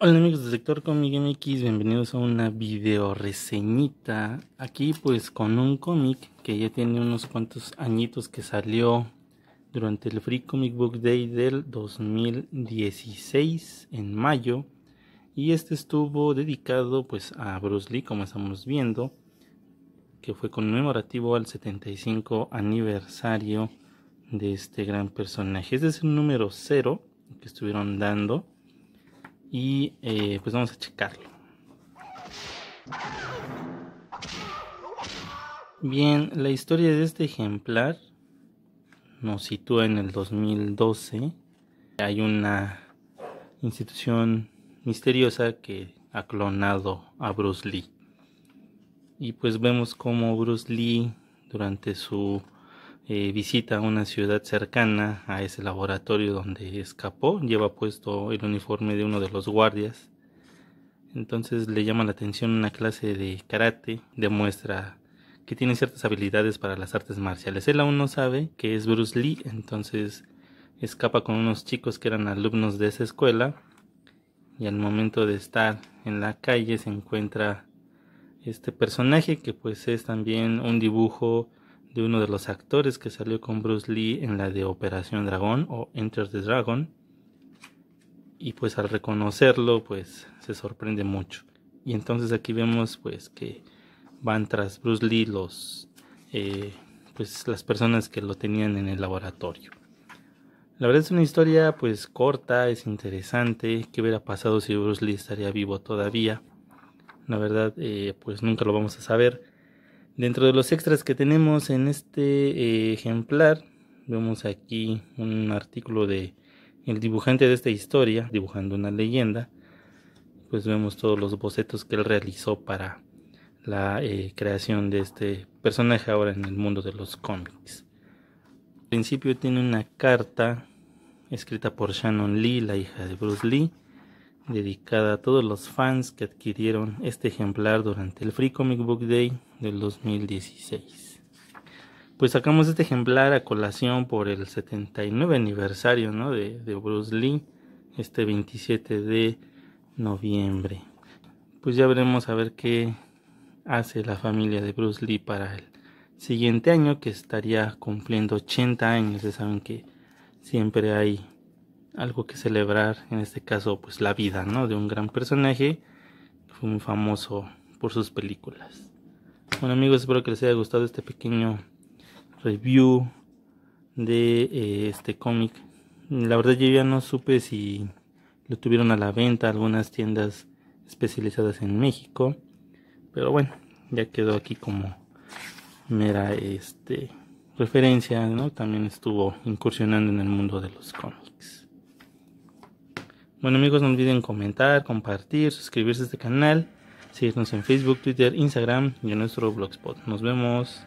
Hola amigos del sector Comic MX, bienvenidos a una video reseñita. Aquí pues con un cómic que ya tiene unos cuantos añitos que salió durante el Free Comic Book Day del 2016 en mayo. Y este estuvo dedicado pues a Bruce Lee como estamos viendo, que fue conmemorativo al 75 aniversario de este gran personaje. Este es el número 0 que estuvieron dando y eh, pues vamos a checarlo. Bien, la historia de este ejemplar nos sitúa en el 2012. Hay una institución misteriosa que ha clonado a Bruce Lee. Y pues vemos como Bruce Lee durante su eh, visita una ciudad cercana a ese laboratorio donde escapó, lleva puesto el uniforme de uno de los guardias. Entonces le llama la atención una clase de karate, demuestra que tiene ciertas habilidades para las artes marciales. Él aún no sabe que es Bruce Lee, entonces escapa con unos chicos que eran alumnos de esa escuela y al momento de estar en la calle se encuentra este personaje que pues es también un dibujo uno de los actores que salió con Bruce Lee en la de Operación Dragón o Enter the Dragon. Y pues al reconocerlo, pues se sorprende mucho. Y entonces aquí vemos pues que van tras Bruce Lee los eh, pues las personas que lo tenían en el laboratorio. La verdad es una historia pues corta, es interesante. ¿Qué hubiera pasado si Bruce Lee estaría vivo todavía? La verdad, eh, pues nunca lo vamos a saber Dentro de los extras que tenemos en este eh, ejemplar, vemos aquí un artículo de el dibujante de esta historia, dibujando una leyenda, pues vemos todos los bocetos que él realizó para la eh, creación de este personaje ahora en el mundo de los cómics. Al principio tiene una carta escrita por Shannon Lee, la hija de Bruce Lee, dedicada a todos los fans que adquirieron este ejemplar durante el Free Comic Book Day del 2016. Pues sacamos este ejemplar a colación por el 79 aniversario ¿no? de, de Bruce Lee, este 27 de noviembre. Pues ya veremos a ver qué hace la familia de Bruce Lee para el siguiente año que estaría cumpliendo 80 años. Ya saben que siempre hay algo que celebrar, en este caso pues la vida, ¿no? De un gran personaje, Que fue muy famoso por sus películas. Bueno amigos, espero que les haya gustado este pequeño review de eh, este cómic. La verdad yo ya no supe si lo tuvieron a la venta algunas tiendas especializadas en México, pero bueno, ya quedó aquí como mera este referencia, ¿no? También estuvo incursionando en el mundo de los cómics. Bueno amigos, no olviden comentar, compartir, suscribirse a este canal, seguirnos en Facebook, Twitter, Instagram y en nuestro blogspot. Nos vemos.